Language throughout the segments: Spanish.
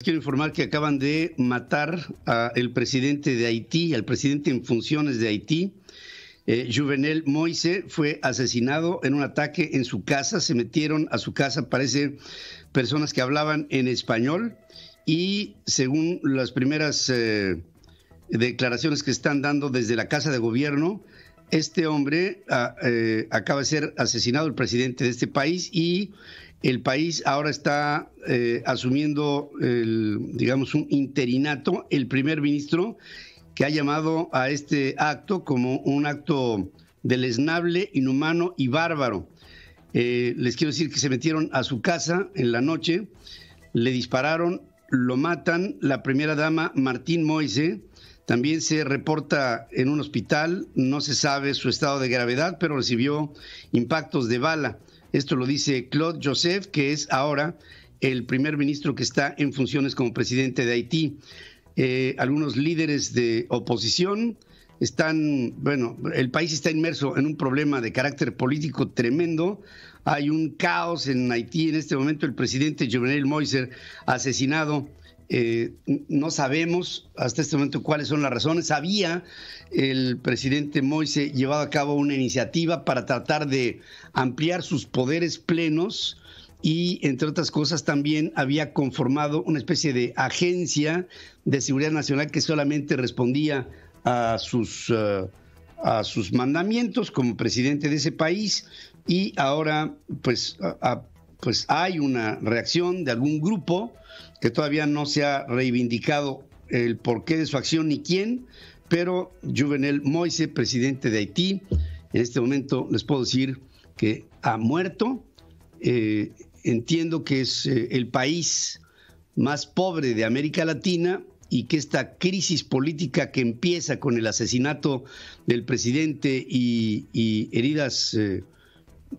Quiero informar que acaban de matar al presidente de Haití, al presidente en funciones de Haití. Eh, Juvenel Moise fue asesinado en un ataque en su casa. Se metieron a su casa, parece, personas que hablaban en español. Y según las primeras eh, declaraciones que están dando desde la Casa de Gobierno, este hombre ah, eh, acaba de ser asesinado, el presidente de este país, y el país ahora está eh, asumiendo, el, digamos, un interinato, el primer ministro que ha llamado a este acto como un acto deleznable, inhumano y bárbaro. Eh, les quiero decir que se metieron a su casa en la noche, le dispararon, lo matan, la primera dama Martín Moise, también se reporta en un hospital, no se sabe su estado de gravedad, pero recibió impactos de bala. Esto lo dice Claude Joseph, que es ahora el primer ministro que está en funciones como presidente de Haití. Eh, algunos líderes de oposición están, bueno, el país está inmerso en un problema de carácter político tremendo. Hay un caos en Haití en este momento. El presidente Jovenel Moiser asesinado eh, no sabemos hasta este momento cuáles son las razones. Había el presidente Moise llevado a cabo una iniciativa para tratar de ampliar sus poderes plenos y, entre otras cosas, también había conformado una especie de agencia de seguridad nacional que solamente respondía a sus, eh, a sus mandamientos como presidente de ese país y ahora, pues, pues hay una reacción de algún grupo que todavía no se ha reivindicado el porqué de su acción ni quién, pero Juvenel Moise, presidente de Haití, en este momento les puedo decir que ha muerto. Eh, entiendo que es eh, el país más pobre de América Latina y que esta crisis política que empieza con el asesinato del presidente y, heridas eh,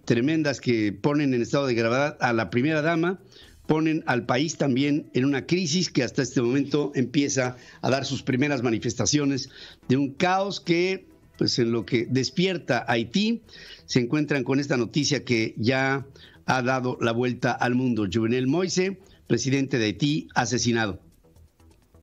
tremendas que ponen en estado de gravedad a la primera dama, ponen al país también en una crisis que hasta este momento empieza a dar sus primeras manifestaciones de un caos que, pues en lo que despierta Haití, se encuentran con esta noticia que ya ha dado la vuelta al mundo. Juvenel Moise, presidente de Haití, asesinado.